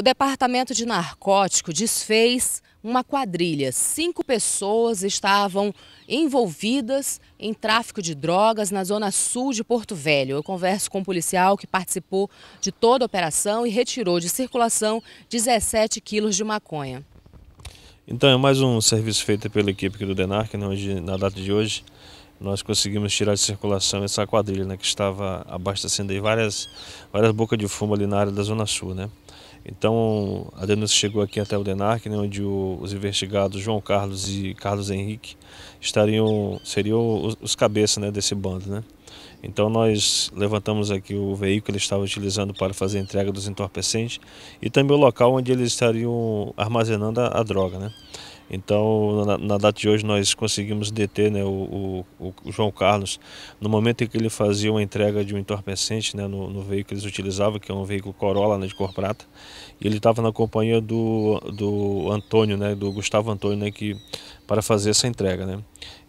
O Departamento de Narcótico desfez uma quadrilha. Cinco pessoas estavam envolvidas em tráfico de drogas na zona sul de Porto Velho. Eu converso com um policial que participou de toda a operação e retirou de circulação 17 quilos de maconha. Então, é mais um serviço feito pela equipe aqui do DENARC, né? onde, na data de hoje, nós conseguimos tirar de circulação essa quadrilha, né, que estava abastecendo aí várias, várias bocas de fumo ali na área da Zona Sul, né. Então a denúncia chegou aqui até o DENARC, né, onde o, os investigados João Carlos e Carlos Henrique estariam seriam os, os cabeças né, desse bando. Né? Então nós levantamos aqui o veículo que eles estavam utilizando para fazer a entrega dos entorpecentes e também o local onde eles estariam armazenando a, a droga. Né? Então, na, na, data de hoje, nós conseguimos deter né, o, o, o, João Carlos no momento em que ele fazia uma entrega de um entorpecente né, no, no veículo que eles utilizavam, que é um veículo Corolla né, de cor prata. E ele estava na companhia do, do Antônio, né, do Gustavo Antônio, né, que, para fazer essa entrega. Né.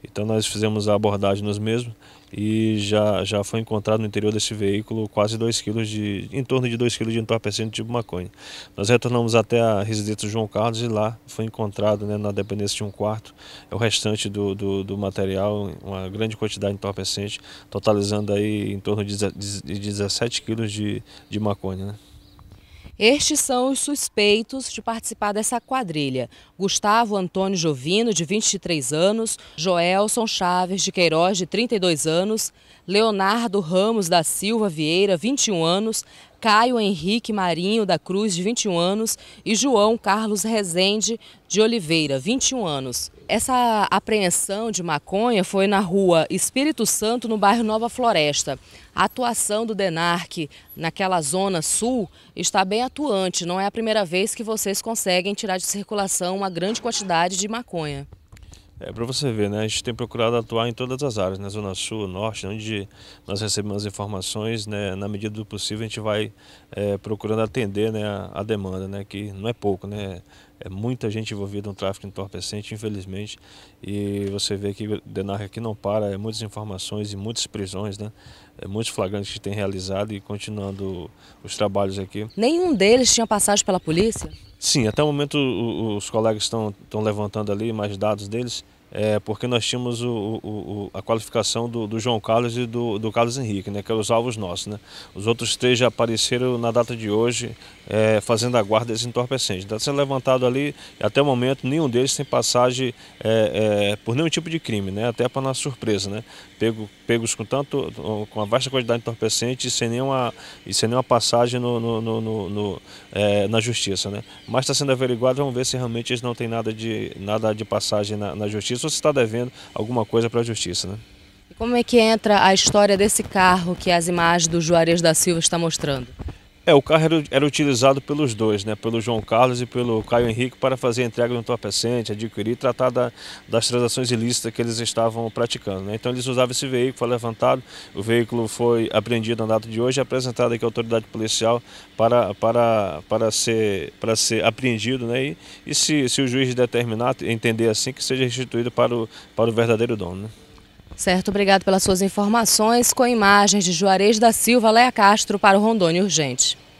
Então, nós fizemos a abordagem nos mesmos e já, já foi encontrado no interior desse veículo quase 2 kg de, em torno de 2 kg de entorpecente tipo maconha. Nós retornamos até a residência do João Carlos e lá foi encontrado, né, na dependência de um quarto, é o restante do, do, do material, uma grande quantidade de entorpecente, totalizando aí em torno de 17 kg de, de maconha, né? Estes são os suspeitos de participar dessa quadrilha. Gustavo Antônio Jovino, de 23 anos, Joelson Chaves de Queiroz, de 32 anos, Leonardo Ramos da Silva Vieira, 21 anos, Caio Henrique Marinho da Cruz, de 21 anos, e João Carlos Rezende de Oliveira, 21 anos. Essa apreensão de maconha foi na rua Espírito Santo, no bairro Nova Floresta. A atuação do DENARC naquela zona sul está bem atuante. Não é a primeira vez que vocês conseguem tirar de circulação uma grande quantidade de maconha. É para você ver, né? A gente tem procurado atuar em todas as áreas, na né? Zona Sul, Norte, onde nós recebemos informações, né? Na medida do possível, a gente vai é, procurando atender, né? A, demanda, né? Que não é pouco, né? É muita gente envolvida no tráfico entorpecente, infelizmente. E você vê que o Denarca aqui não para, é muitas informações e muitas prisões, né? É muitos flagrantes que tem realizado e continuando os trabalhos aqui. Nenhum deles tinha passagem pela polícia? Sim, até o momento os colegas estão, estão levantando ali mais dados deles é, porque nós tínhamos o, o, o, a qualificação do, do, João Carlos e do, do, Carlos Henrique, né, que eram os alvos nossos. Né? Os outros três já apareceram na data de hoje, é, fazendo a guarda desse entorpecente. Está sendo levantado ali, até o momento, nenhum deles tem passagem é, é por nenhum tipo de crime, né? até para nossa surpresa. Né? Pego, pegos com tanto, com uma vasta quantidade de entorpecente e sem nenhuma, e sem nenhuma passagem no, no, no, no é, na justiça. Né? Mas está sendo averiguado, vamos ver se realmente eles não têm nada de, nada de passagem na, na justiça pessoa se está devendo alguma coisa para a justiça. Né? E como é que entra a história desse carro que as imagens do Juarez da Silva está mostrando? É, o carro era, era, utilizado pelos dois, né? pelo João Carlos e pelo Caio Henrique, para fazer entrega no entorpecente, adquirir e tratar da, das transações ilícitas que eles estavam praticando. Né? Então eles usavam esse veículo, foi levantado, o veículo foi apreendido na data de hoje e é apresentado aqui à autoridade policial para, para, para, ser, para ser apreendido né? e, e se, se o juiz determinar, entender assim, que seja restituído para o, para o verdadeiro dono. Né? Certo, obrigado pelas suas informações. Com imagens de Juarez da Silva, Lea Castro para o Rondônia Urgente.